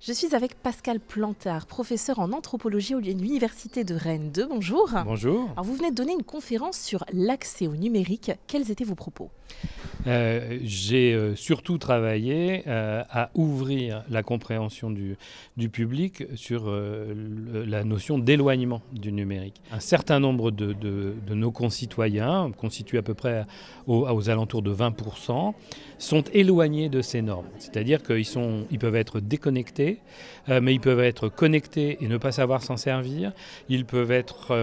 Je suis avec Pascal Plantard, professeur en anthropologie à l'Université de Rennes 2. Bonjour. Bonjour. Alors vous venez de donner une conférence sur l'accès au numérique. Quels étaient vos propos euh, j'ai euh, surtout travaillé euh, à ouvrir la compréhension du, du public sur la notion d'éloignement du numérique. Un certain nombre de, nos concitoyens, constitués à peu près aux, aux, alentours de 20%, sont éloignés de ces normes. C'est-à-dire qu'ils sont, ils peuvent être déconnectés, mais ils peuvent être connectés et ne pas savoir s'en servir. Ils peuvent être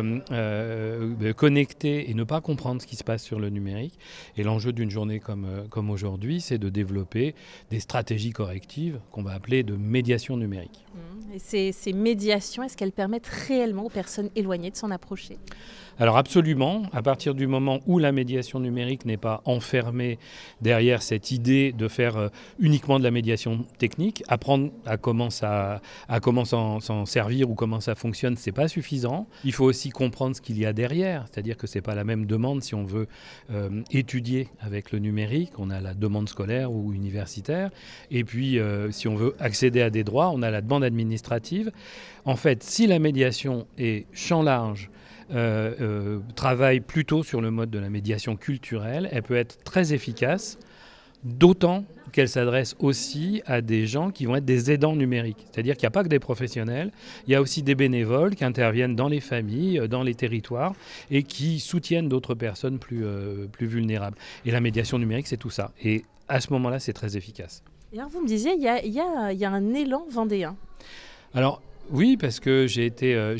connectés et ne pas comprendre ce qui se passe sur le numérique. Et l'enjeu d'une journée comme, euh, comme aujourd'hui, c'est de développer des stratégies correctives qu'on va appeler de médiation numérique ces, médiations, est-ce qu'elles permettent réellement aux personnes éloignées de s'en approcher Alors absolument, à partir du moment où la médiation numérique n'est pas enfermée derrière cette idée de faire euh, uniquement de la médiation technique, apprendre à comment ça, à comment s'en servir ou comment ça fonctionne, ce n'est pas suffisant. Il faut aussi comprendre ce qu'il y a derrière, c'est-à-dire que ce n'est pas la même demande si on veut euh, étudier avec le numérique, on a la demande scolaire ou universitaire, et puis euh, si on veut accéder à des droits, on a la demande administrative en fait, si la médiation est champ large, euh, euh, travaille plutôt sur le mode de la médiation culturelle, elle peut être très efficace, d'autant qu'elle s'adresse aussi à des gens qui vont être des aidants numériques. C'est-à-dire qu'il n'y a pas que des professionnels, il y a aussi des bénévoles qui interviennent dans les familles, euh, dans les territoires, et qui soutiennent d'autres personnes plus, plus vulnérables. Et la médiation numérique, c'est tout ça. Et à ce moment-là, c'est très efficace. Et alors vous me disiez, il y a, un élan vendéen alors, oui, parce que j'ai été, euh,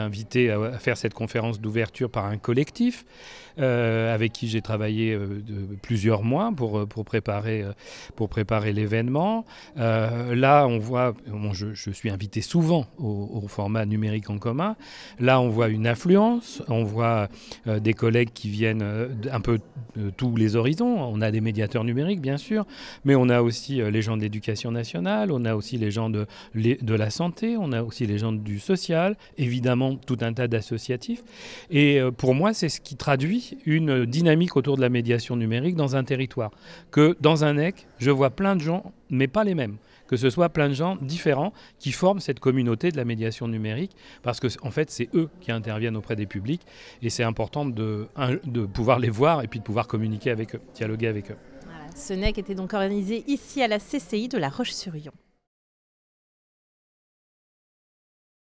invité à, faire cette conférence d'ouverture par un collectif euh, avec qui j'ai travaillé euh, plusieurs mois pour, préparer, l'événement. là, on voit, je, suis invité souvent au, format numérique en commun. Là, on voit une affluence, on voit des collègues qui viennent un peu tous les horizons. On a des médiateurs numériques, bien sûr, mais on a aussi les gens de l'éducation nationale, on a aussi les gens de, de la santé, on a aussi les gens du social, évidemment tout un tas d'associatifs. Et euh, pour moi, c'est ce qui traduit une dynamique autour de la médiation numérique dans un territoire. Que dans un NEC, je vois plein de gens, mais pas les mêmes que ce soit plein de gens différents qui forment cette communauté de la médiation numérique, parce que en fait, c'est eux qui interviennent auprès des publics, et c'est important de, de pouvoir les voir et puis de pouvoir communiquer avec eux, dialoguer avec eux. Ce NEC était donc organisé ici à la CCI de La Roche-sur-Yon.